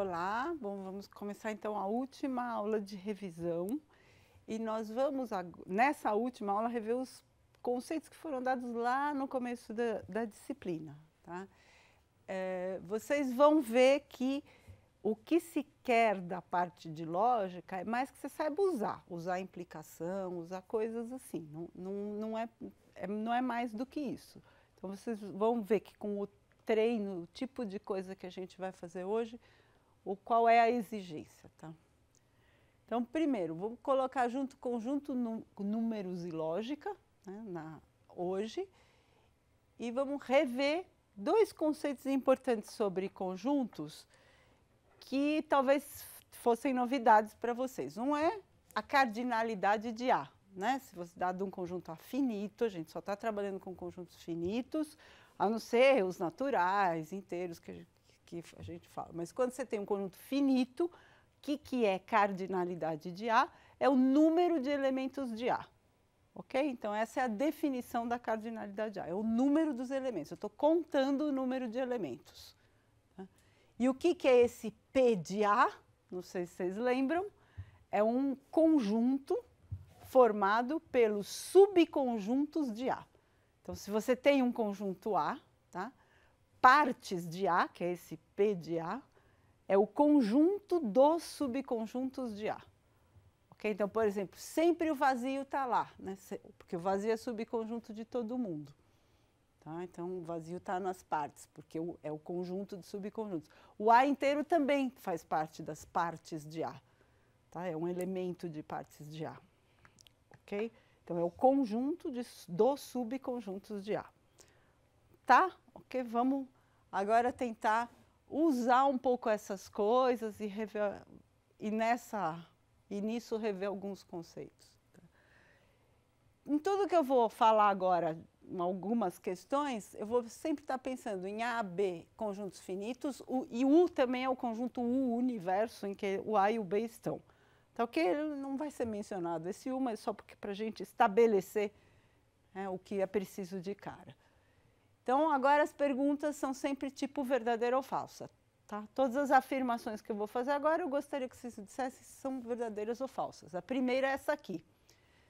Olá, bom, vamos começar então a última aula de revisão e nós vamos nessa última aula rever os conceitos que foram dados lá no começo da, da disciplina. Tá? É, vocês vão ver que o que se quer da parte de lógica é mais que você saiba usar, usar implicação, usar coisas assim, não, não, não, é, é não é mais do que isso. Então vocês vão ver que com o treino, o tipo de coisa que a gente vai fazer hoje, o qual é a exigência, tá? Então, primeiro, vamos colocar junto conjunto números e lógica, né, na, hoje, e vamos rever dois conceitos importantes sobre conjuntos que talvez fossem novidades para vocês. Um é a cardinalidade de A, né? Se você dá de um conjunto a finito, a gente só está trabalhando com conjuntos finitos, a não ser os naturais, inteiros, que, que a gente fala. Mas quando você tem um conjunto finito, o que, que é cardinalidade de A? É o número de elementos de A. Ok? Então, essa é a definição da cardinalidade de A: é o número dos elementos. Eu estou contando o número de elementos. Tá? E o que, que é esse P de A? Não sei se vocês lembram. É um conjunto formado pelos subconjuntos de A. Então, se você tem um conjunto A, tá? partes de A, que é esse P de A, é o conjunto dos subconjuntos de A. ok? Então, por exemplo, sempre o vazio está lá, né? porque o vazio é subconjunto de todo mundo. Tá? Então, o vazio está nas partes, porque é o conjunto de subconjuntos. O A inteiro também faz parte das partes de A. Tá? É um elemento de partes de A. Ok? Então, é o conjunto de, dos subconjuntos de A tá? Ok, vamos agora tentar usar um pouco essas coisas e, rever, e nessa e nisso rever alguns conceitos. Tá? Em tudo que eu vou falar agora, algumas questões, eu vou sempre estar tá pensando em A, B, conjuntos finitos, o, e U também é o conjunto U, universo, em que o A e o B estão. Então, tá que okay, não vai ser mencionado esse U, mas só porque para a gente estabelecer né, o que é preciso de cara. Então, agora as perguntas são sempre tipo verdadeira ou falsa. Tá? Todas as afirmações que eu vou fazer agora, eu gostaria que vocês dissessem se são verdadeiras ou falsas. A primeira é essa aqui.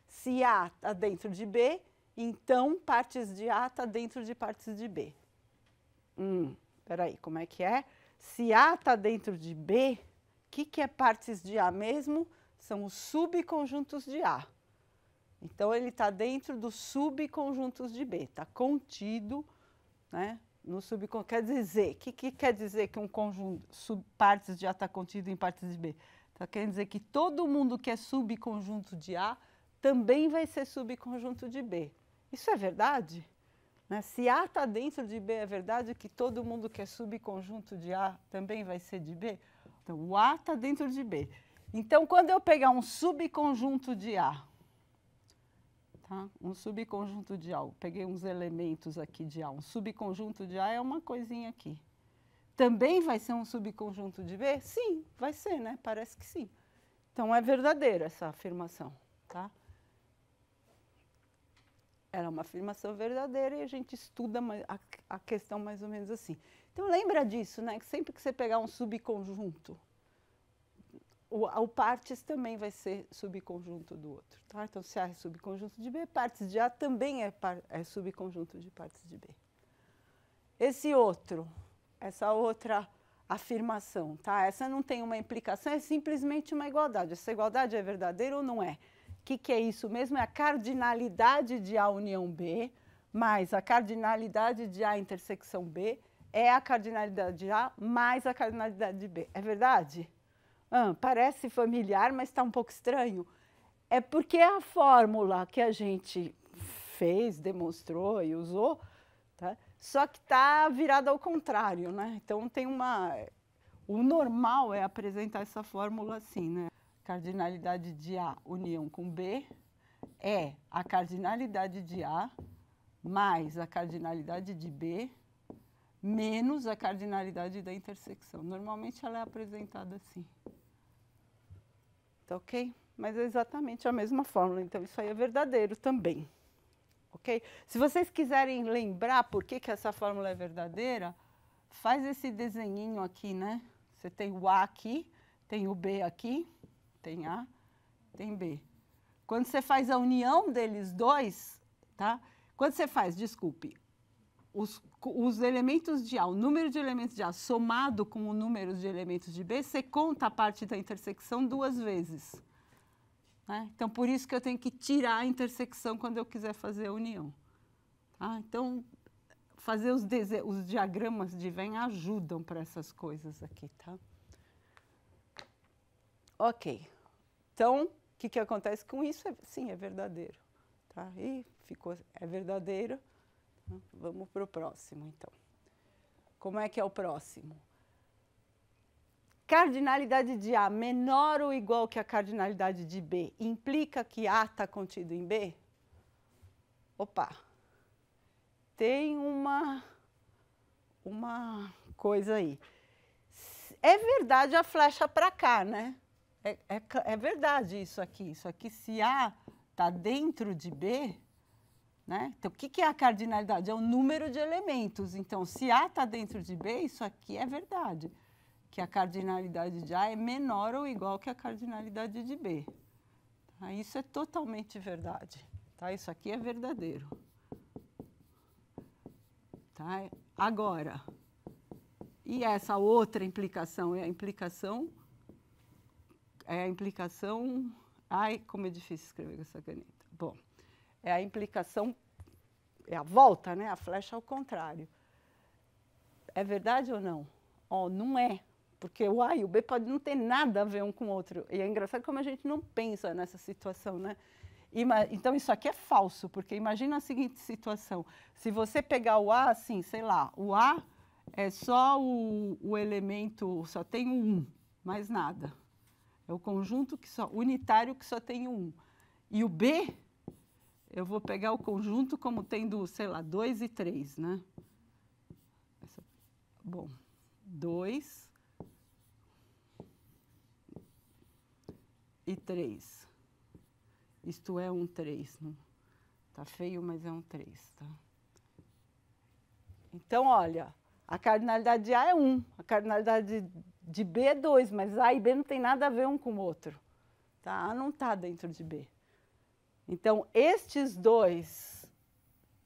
Se A está dentro de B, então partes de A está dentro de partes de B. Hum, peraí, como é que é? Se A está dentro de B, o que, que é partes de A mesmo? São os subconjuntos de A. Então, ele está dentro dos subconjuntos de B, está contido né? No subconjunto. Quer dizer, o que, que, quer dizer que um conjunto, partes de A está contido em partes de B? Então, tá quer dizer que todo mundo que é subconjunto de A também vai ser subconjunto de B. Isso é verdade? Né? Se A está dentro de B, é verdade que todo mundo que é subconjunto de A também vai ser de B? Então, o A está dentro de B. Então, quando eu pegar um subconjunto de A, Tá? Um subconjunto de A. Peguei uns elementos aqui de A. Um subconjunto de A é uma coisinha aqui. Também vai ser um subconjunto de B? Sim, vai ser, né? Parece que sim. Então é verdadeira essa afirmação, tá? Era é uma afirmação verdadeira e a gente estuda a questão mais ou menos assim. Então lembra disso, né? Que sempre que você pegar um subconjunto, o, o partes também vai ser subconjunto do outro. Tá? Então, se A é subconjunto de B, partes de A também é, par, é subconjunto de partes de B. Esse outro, essa outra afirmação, tá? Essa não tem uma implicação, é simplesmente uma igualdade. Essa igualdade é verdadeira ou não é? O que, que é isso mesmo? É a cardinalidade de A união B mais a cardinalidade de A intersecção B é a cardinalidade de A mais a cardinalidade de B. É verdade? ah, parece familiar, mas está um pouco estranho. É porque a fórmula que a gente fez, demonstrou e usou, tá? só que está virada ao contrário, né? Então tem uma. O normal é apresentar essa fórmula assim, né? Cardinalidade de A união com B é a cardinalidade de A mais a cardinalidade de B menos a cardinalidade da intersecção. Normalmente ela é apresentada assim tá ok? Mas é exatamente a mesma fórmula, então isso aí é verdadeiro também, ok? Se vocês quiserem lembrar por que, que essa fórmula é verdadeira, faz esse desenhinho aqui, né? Você tem o A aqui, tem o B aqui, tem A, tem B. Quando você faz a união deles dois, tá? Quando você faz, desculpe, os os elementos de A, o número de elementos de A somado com o número de elementos de B, você conta a parte da intersecção duas vezes. Né? Então, por isso que eu tenho que tirar a intersecção quando eu quiser fazer a união. Tá? Então, fazer os, os diagramas de Venn ajudam para essas coisas aqui, tá? Ok. Então, o que, que acontece com isso? É, sim, é verdadeiro. Tá? E ficou, é verdadeiro. Vamos para o próximo, então. Como é que é o próximo? Cardinalidade de A menor ou igual que a cardinalidade de B implica que A está contido em B? Opa! Tem uma, uma coisa aí. É verdade a flecha para cá, né? É, é, é verdade isso aqui. Isso aqui, se A está dentro de B, né? Então, o que, que é a cardinalidade? É o número de elementos. Então, se A está dentro de B, isso aqui é verdade. Que a cardinalidade de A é menor ou igual que a cardinalidade de B. Tá? Isso é totalmente verdade. Tá? Isso aqui é verdadeiro. Tá? Agora, e essa outra implicação é a implicação é a implicação ai como é difícil escrever com essa caneta bom é a implicação, é a volta, né? A flecha ao contrário. É verdade ou não? Oh, não é. Porque o A e o B podem não ter nada a ver um com o outro. E é engraçado como a gente não pensa nessa situação, né? Ima então, isso aqui é falso, porque imagina a seguinte situação. Se você pegar o A, assim, sei lá, o A é só o, o elemento, só tem o um, 1, mais nada. É o conjunto que só, unitário que só tem o um. 1. E o B eu vou pegar o conjunto como tendo, sei lá, 2 e 3, né? Bom, 2 e 3. Isto é um 3. Tá feio, mas é um 3, tá? Então, olha, a cardinalidade de A é 1, um, a cardinalidade de B é 2, mas A e B não tem nada a ver um com o outro. Tá? A não está dentro de B. Então, estes dois,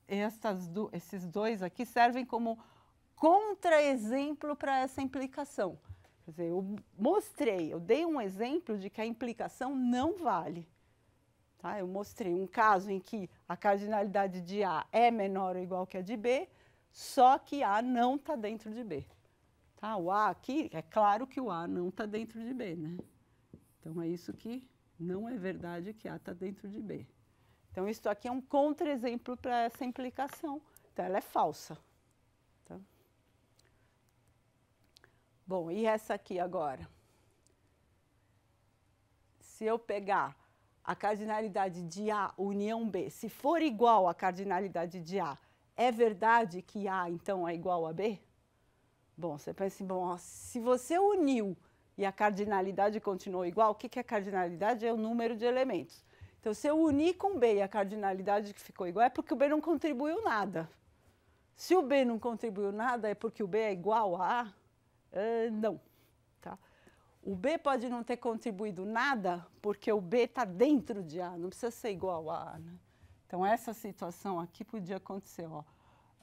estas do, esses dois aqui servem como contra-exemplo para essa implicação. Quer dizer, eu mostrei, eu dei um exemplo de que a implicação não vale. Tá? Eu mostrei um caso em que a cardinalidade de A é menor ou igual que a de B, só que A não está dentro de B. Tá? O A aqui, é claro que o A não está dentro de B, né? Então é isso que não é verdade que A está dentro de B. Então, isso aqui é um contra-exemplo para essa implicação. Então, ela é falsa. Tá? Bom, e essa aqui agora? Se eu pegar a cardinalidade de A, união B, se for igual à cardinalidade de A, é verdade que A, então, é igual a B? Bom, você pensa assim, bom, ó, se você uniu e a cardinalidade continuou igual, o que, que é cardinalidade? É o número de elementos. Então, se eu unir com B e a cardinalidade que ficou igual, é porque o B não contribuiu nada. Se o B não contribuiu nada, é porque o B é igual a A? Uh, eh, não. Tá? O B pode não ter contribuído nada porque o B está dentro de A, não precisa ser igual a A. Né? Então, essa situação aqui podia acontecer. Ó.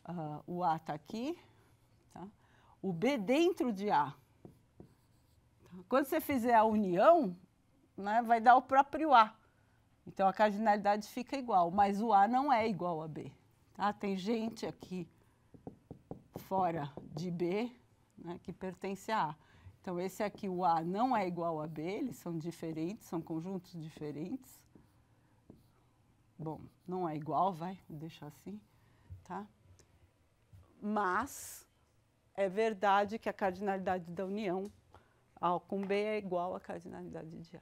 Uh, o A está aqui, tá? o B dentro de A. Quando você fizer a união, né, vai dar o próprio A. Então a cardinalidade fica igual, mas o A não é igual a B. Tá? Tem gente aqui fora de B né, que pertence a A. Então esse aqui, o A não é igual a B, eles são diferentes, são conjuntos diferentes. Bom, não é igual, vai, vou deixar assim, tá? Mas é verdade que a cardinalidade da união A com B é igual à cardinalidade de A,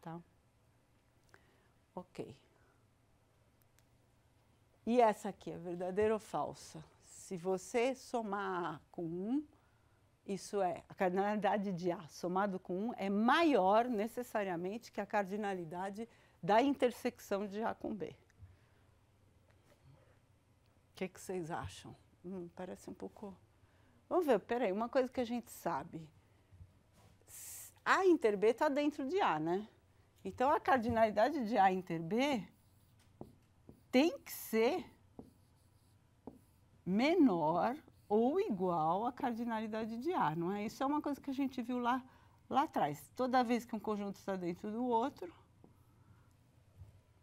tá? Ok. E essa aqui, é verdadeira ou falsa? Se você somar A com 1, isso é, a cardinalidade de A somado com 1 é maior necessariamente que a cardinalidade da intersecção de A com B. O que, é que vocês acham? Hum, parece um pouco. Vamos ver, peraí, uma coisa que a gente sabe. A inter B está dentro de A, né? Então, a cardinalidade de A inter B tem que ser menor ou igual à cardinalidade de A, não é? Isso é uma coisa que a gente viu lá, lá atrás. Toda vez que um conjunto está dentro do outro,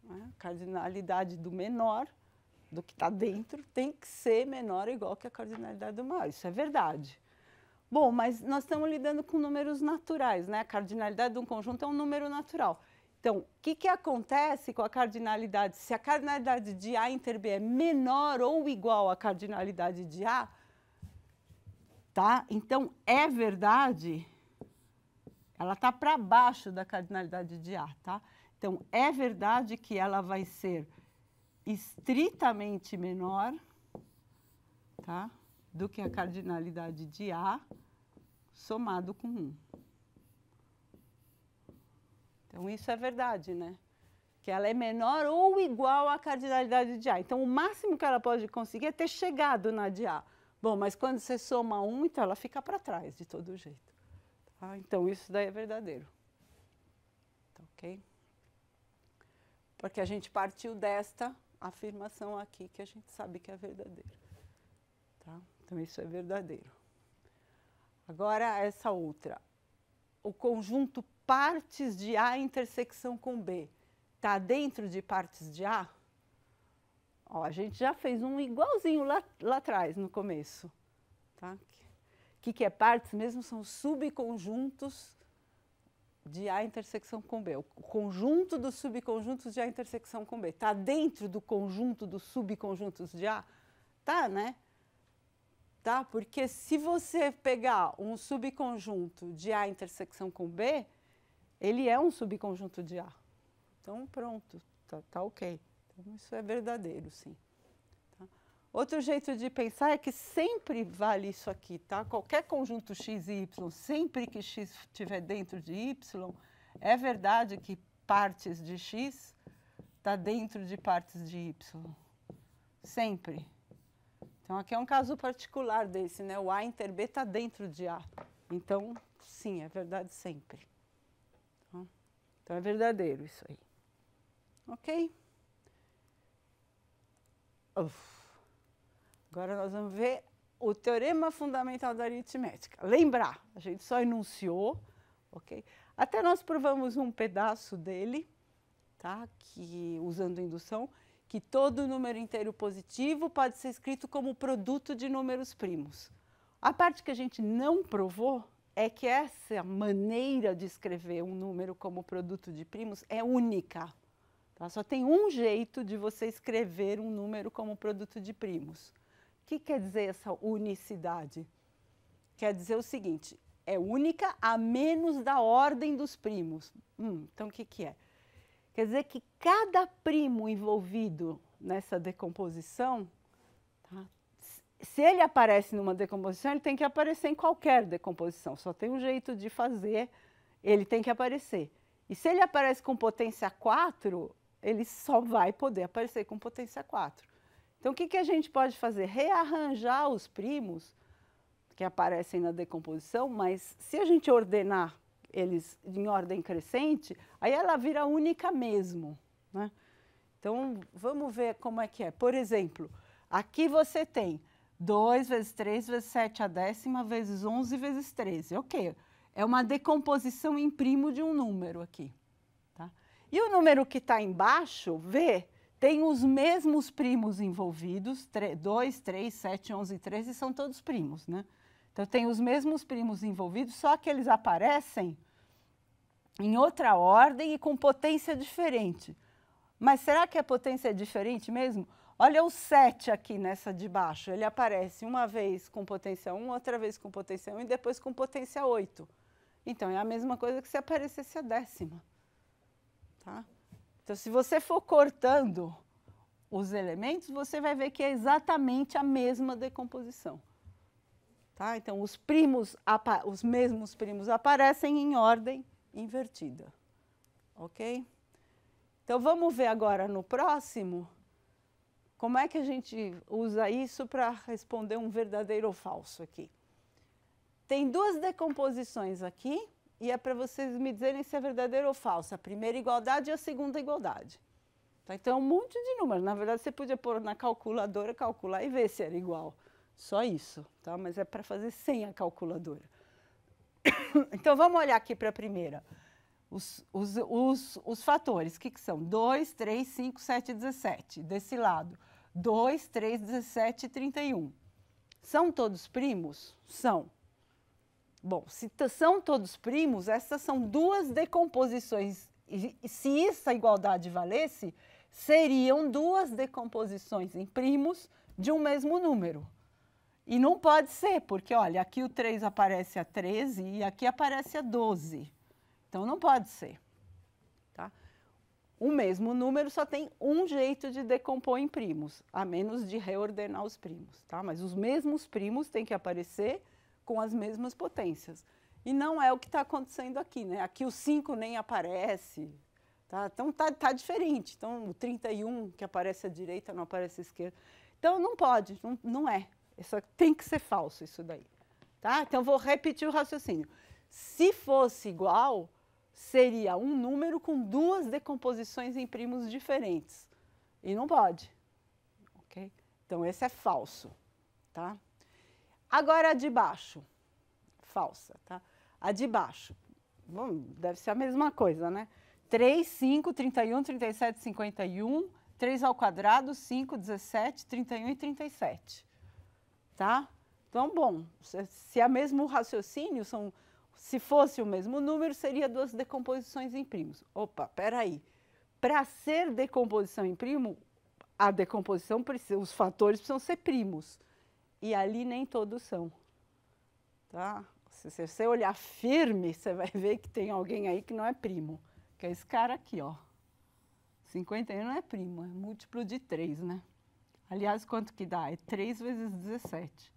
né, a cardinalidade do menor, do que está dentro, tem que ser menor ou igual que a cardinalidade do maior. Isso é verdade. Bom, mas nós estamos lidando com números naturais, né? A cardinalidade de um conjunto é um número natural. Então, o que, que acontece com a cardinalidade? Se a cardinalidade de A inter B é menor ou igual à cardinalidade de A, tá? Então, é verdade, ela está para baixo da cardinalidade de A, tá? Então, é verdade que ela vai ser estritamente menor, tá? Do que a cardinalidade de A somado com 1. Então, isso é verdade, né? Que ela é menor ou igual à cardinalidade de A. Então, o máximo que ela pode conseguir é ter chegado na de A. Bom, mas quando você soma um, então ela fica para trás de todo jeito. Tá? Então, isso daí é verdadeiro. Tá ok? Porque a gente partiu desta afirmação aqui que a gente sabe que é verdadeiro. Tá? Então, isso é verdadeiro. Agora, essa outra. O conjunto partes de A intersecção com B está dentro de partes de A? Ó, a gente já fez um igualzinho lá, lá atrás, no começo. Tá? O que, que é partes mesmo? São subconjuntos de A intersecção com B. O conjunto dos subconjuntos de A intersecção com B. Está dentro do conjunto dos subconjuntos de A? Tá, né? Tá? Porque se você pegar um subconjunto de A intersecção com B, ele é um subconjunto de A. Então, pronto, tá, tá ok. Então, isso é verdadeiro, sim. Tá? Outro jeito de pensar é que sempre vale isso aqui, tá? Qualquer conjunto x e y, sempre que x estiver dentro de y, é verdade que partes de x está dentro de partes de y. Sempre. Então, aqui é um caso particular desse, né? O A inter B está dentro de A. Então, sim, é verdade sempre. Então é verdadeiro isso aí. Ok? Uf. Agora nós vamos ver o teorema fundamental da aritmética. Lembrar, a gente só enunciou, ok? Até nós provamos um pedaço dele, tá? Que usando indução, que todo número inteiro positivo pode ser escrito como produto de números primos. A parte que a gente não provou é que essa maneira de escrever um número como produto de primos é única. Tá? Só tem um jeito de você escrever um número como produto de primos. O que quer dizer essa unicidade? Quer dizer o seguinte: é única a menos da ordem dos primos. Hum, então, o que, que é? Quer dizer que cada primo envolvido nessa decomposição tá, se ele aparece numa decomposição, ele tem que aparecer em qualquer decomposição, só tem um jeito de fazer, ele tem que aparecer. E se ele aparece com potência 4, ele só vai poder aparecer com potência 4. Então, o que, que a gente pode fazer? Rearranjar os primos que aparecem na decomposição, mas se a gente ordenar eles em ordem crescente, aí ela vira única mesmo. Né? Então, vamos ver como é que é. Por exemplo, aqui você tem 2 vezes 3 vezes 7 a décima vezes 11 vezes 13. Ok, é uma decomposição em primo de um número aqui. Tá? E o número que está embaixo, V, tem os mesmos primos envolvidos, 2, 3, 7, 11, 13, são todos primos, né? Então, tem os mesmos primos envolvidos, só que eles aparecem em outra ordem e com potência diferente. Mas será que a é potência é diferente mesmo? Olha o 7 aqui nessa de baixo. Ele aparece uma vez com potência 1, outra vez com potência 1 e depois com potência 8. Então, é a mesma coisa que se aparecesse a décima. Tá? Então, se você for cortando os elementos, você vai ver que é exatamente a mesma decomposição. Tá? Então, os, primos, os mesmos primos aparecem em ordem invertida. Ok? Então, vamos ver agora no próximo como é que a gente usa isso para responder um verdadeiro ou falso aqui? Tem duas decomposições aqui e é para vocês me dizerem se é verdadeiro ou falso. A primeira é igualdade e a segunda é igualdade. Tá? Então é um monte de números. Na verdade, você podia pôr na calculadora, calcular e ver se era igual. Só isso, tá? mas é para fazer sem a calculadora. então vamos olhar aqui para a primeira. Os, os, os, os, fatores, o que, que são? 2, 3, 5, 7, 17, desse lado. 2, 3, 17 e 31. São todos primos? São. Bom, se são todos primos, essas são duas decomposições. E se essa igualdade valesse, seriam duas decomposições em primos de um mesmo número. E não pode ser, porque olha, aqui o 3 aparece a 13 e aqui aparece a 12. Então não pode ser. O mesmo número só tem um jeito de decompor em primos, a menos de reordenar os primos, tá? Mas os mesmos primos têm que aparecer com as mesmas potências. E não é o que está acontecendo aqui, né? Aqui o 5 nem aparece, tá? Então tá, tá diferente. Então o 31 que aparece à direita não aparece à esquerda. Então não pode, não, não é. Isso é, tem que ser falso isso daí, tá? Então vou repetir o raciocínio. Se fosse igual, seria um número com duas decomposições em primos diferentes. E não pode. Ok? Então, esse é falso. Tá? Agora, a de baixo. Falsa. Tá? A de baixo. Bom, deve ser a mesma coisa, né? 3, 5, 31, 37, 51, 3 ao quadrado, 5, 17, 31 e 37. Tá? Então, bom, se é mesmo raciocínio, são se fosse o mesmo número, seria duas decomposições em primos. Opa, peraí. Para ser decomposição em primo, a decomposição precisa, os fatores precisam ser primos. E ali nem todos são. Tá? Se você olhar firme, você vai ver que tem alguém aí que não é primo, que é esse cara aqui, ó. 51 não é primo, é múltiplo de 3, né? Aliás, quanto que dá? É 3 vezes 17.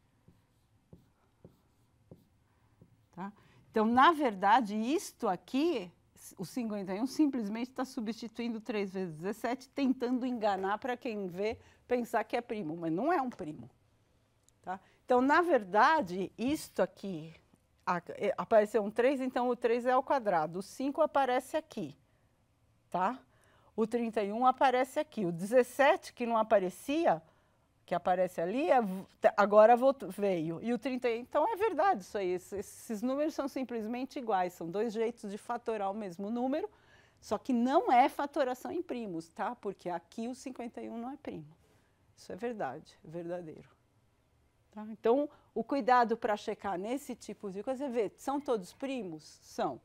Tá? Então, na verdade, isto aqui, o 51, simplesmente está substituindo 3 vezes 17, tentando enganar para quem vê pensar que é primo, mas não é um primo. Tá? Então, na verdade, isto aqui é, apareceu um 3, então o 3 é ao quadrado. O 5 aparece aqui, tá? O 31 aparece aqui. O 17, que não aparecia, que aparece ali, é agora veio. E o 30, então é verdade isso aí, esses números são simplesmente iguais, são dois jeitos de fatorar o mesmo número, só que não é fatoração em primos, tá? Porque aqui o 51 não é primo. Isso é verdade, é verdadeiro. Tá? Então, o cuidado para checar nesse tipo de coisa é ver, são todos primos? São.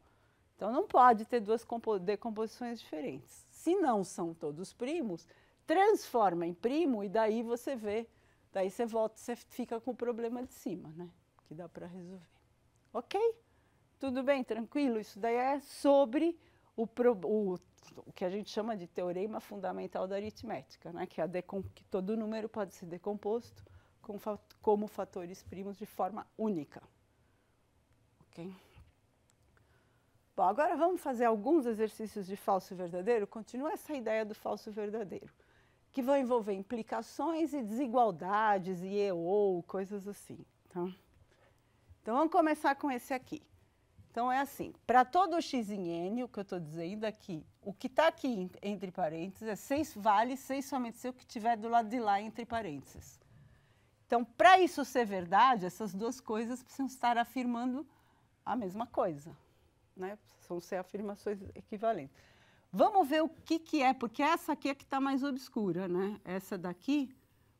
Então, não pode ter duas decomposições diferentes. Se não são todos primos, transforma em primo e daí você vê, daí você volta, você fica com o problema de cima, né? Que dá para resolver. Ok? Tudo bem, tranquilo? Isso daí é sobre o, pro, o, o que a gente chama de teorema fundamental da aritmética, né? que, é decom, que todo número pode ser decomposto com, como fatores primos de forma única. Ok? Bom, agora vamos fazer alguns exercícios de falso e verdadeiro. Continua essa ideia do falso e verdadeiro que vão envolver implicações e desigualdades e ou coisas assim. Tá? Então vamos começar com esse aqui. Então é assim, para todo x em n, o que eu estou dizendo aqui, é o que está aqui entre parênteses é 6 vale 6 somente se o que tiver do lado de lá entre parênteses. Então, para isso ser verdade, essas duas coisas precisam estar afirmando a mesma coisa. Né? Precisam ser afirmações equivalentes. Vamos ver o que, que é, porque essa aqui é que está mais obscura, né? Essa daqui.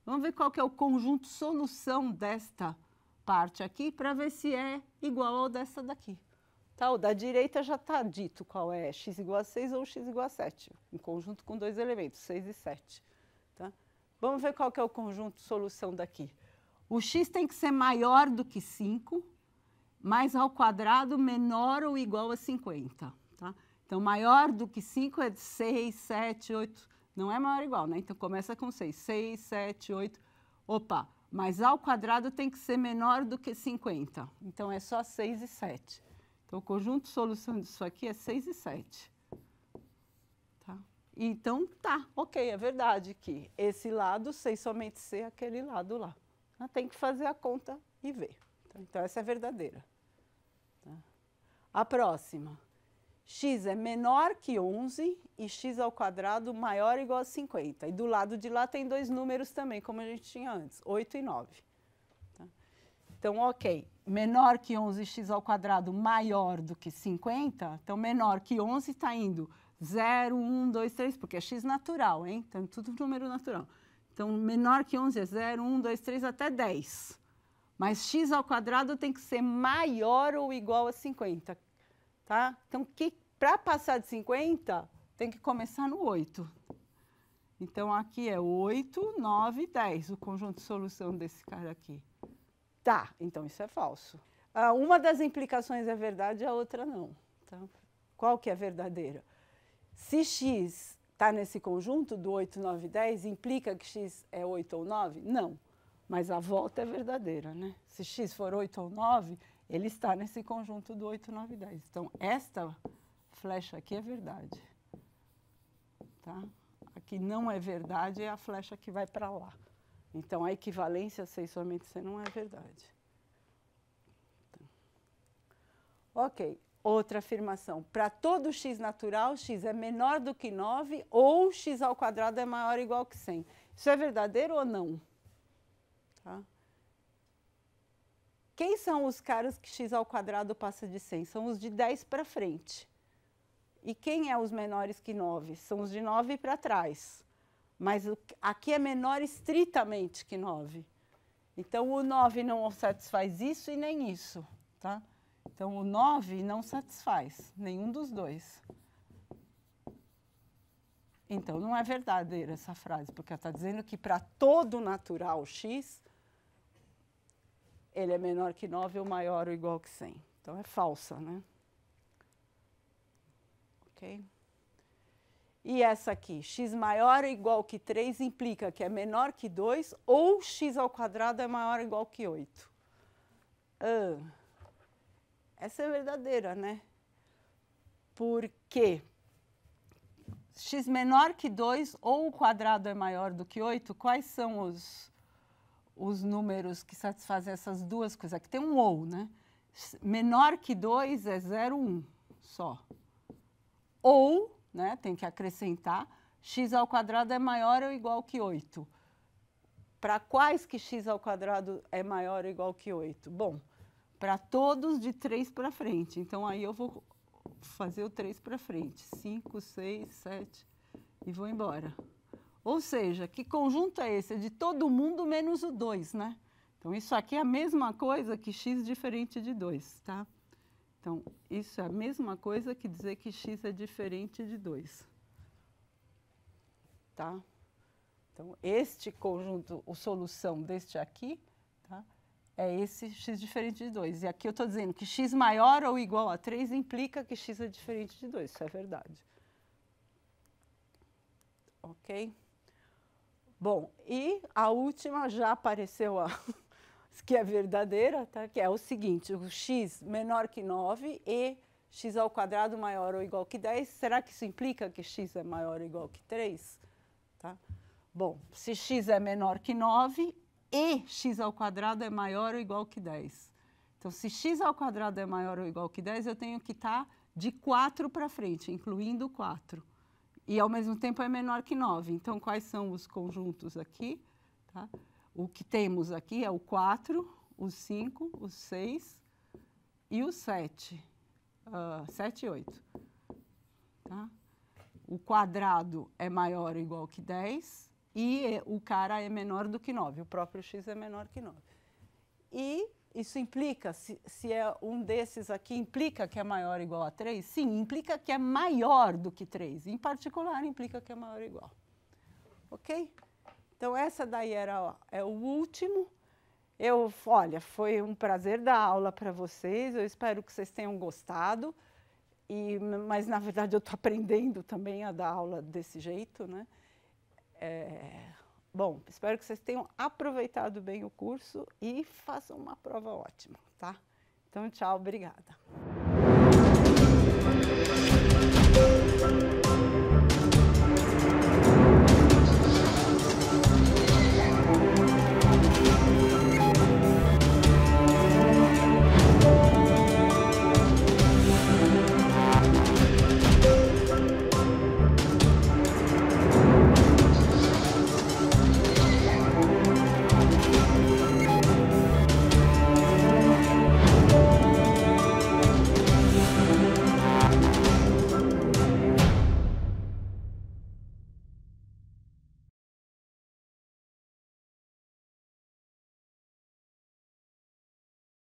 Vamos ver qual que é o conjunto solução desta parte aqui para ver se é igual ao dessa daqui. Tá, o da direita já está dito qual é x igual a 6 ou x igual a 7, um conjunto com dois elementos, 6 e 7. Tá? Vamos ver qual que é o conjunto solução daqui. O x tem que ser maior do que 5, mais ao quadrado menor ou igual a 50. Então, maior do que 5 é 6, 7, 8. Não é maior ou igual, né? Então, começa com 6. 6, 7, 8. Opa, mas ao quadrado tem que ser menor do que 50. Então, é só 6 e 7. Então, o conjunto solução disso aqui é 6 e 7. Tá? Então, tá, ok, é verdade que esse lado, 6 somente ser aquele lado lá. Tem que fazer a conta e ver. Então, então essa é verdadeira. Tá? A próxima x é menor que 11 e x ao quadrado maior ou igual a 50. E do lado de lá tem dois números também, como a gente tinha antes, 8 e 9. Tá? Então, ok, menor que 11x ao quadrado maior do que 50, então menor que 11 está indo 0, 1, 2, 3, porque é x natural, hein? Então, é tudo número natural. Então, menor que 11 é 0, 1, 2, 3, até 10. Mas x ao quadrado tem que ser maior ou igual a 50. Tá? Então, que para passar de 50, tem que começar no 8. Então, aqui é 8, 9, 10, o conjunto de solução desse cara aqui. Tá, então isso é falso. Ah, uma das implicações é verdade, a outra não. Tá? Qual que é verdadeira? Se x está nesse conjunto do 8, 9, 10, implica que x é 8 ou 9? Não, mas a volta é verdadeira, né? Se x for 8 ou 9, ele está nesse conjunto do 8, 9 10. Então, esta flecha aqui é verdade. Tá? A que não é verdade é a flecha que vai para lá. Então, a equivalência somente C não é verdade. Então. Ok, outra afirmação. Para todo x natural, x é menor do que 9 ou x ao quadrado é maior ou igual que 100. Isso é verdadeiro ou não? Tá? Quem são os caras que x ao quadrado passa de 100? São os de 10 para frente. E quem é os menores que 9? São os de 9 para trás. Mas aqui é menor estritamente que 9. Então, o 9 não satisfaz isso e nem isso. Tá? Então, o 9 não satisfaz nenhum dos dois. Então, não é verdadeira essa frase, porque ela está dizendo que para todo natural x, ele é menor que 9 ou maior ou igual que 100. Então é falsa, né? Ok? E essa aqui, x maior ou igual que 3 implica que é menor que 2 ou x ao quadrado é maior ou igual que 8. Ah, essa é verdadeira, né? Porque x menor que 2 ou o quadrado é maior do que 8, quais são os, os números que satisfazem essas duas coisas. Aqui tem um ou, né? Menor que 2 é 0, 1 um, só. Ou, né, tem que acrescentar, x ao quadrado é maior ou igual que 8. Para quais que x ao quadrado é maior ou igual que 8? Bom, para todos de 3 para frente. Então, aí eu vou fazer o 3 para frente. 5, 6, 7 e vou embora. Ou seja, que conjunto é esse? É de todo mundo menos o 2, né? Então, isso aqui é a mesma coisa que x diferente de 2, tá? Então, isso é a mesma coisa que dizer que x é diferente de 2. Tá? Então, este conjunto, a solução deste aqui, tá? é esse x diferente de 2. E aqui eu estou dizendo que x maior ou igual a 3 implica que x é diferente de 2. Isso é verdade. Ok? Bom, e a última já apareceu a que é verdadeira, tá? que é o seguinte, o x menor que 9 e x ao quadrado maior ou igual que 10, será que isso implica que x é maior ou igual que 3? Tá? Bom, se x é menor que 9 e x ao quadrado é maior ou igual que 10. Então, se x ao quadrado é maior ou igual que 10, eu tenho que estar tá de 4 para frente, incluindo 4 e ao mesmo tempo é menor que 9. Então, quais são os conjuntos aqui? Tá? O que temos aqui é o 4, o 5, o 6 e o 7. 7 ah, e 8. Tá? O quadrado é maior ou igual que 10 e o cara é menor do que 9, o próprio x é menor que 9. E isso implica, se, se é um desses aqui, implica que é maior ou igual a 3? Sim, implica que é maior do que 3. Em particular, implica que é maior ou igual. Ok? Então, essa daí era, ó, é o último. Eu, olha, foi um prazer dar aula para vocês. Eu espero que vocês tenham gostado. E, mas, na verdade, eu estou aprendendo também a dar aula desse jeito, né? É... Bom, espero que vocês tenham aproveitado bem o curso e façam uma prova ótima, tá? Então, tchau, obrigada.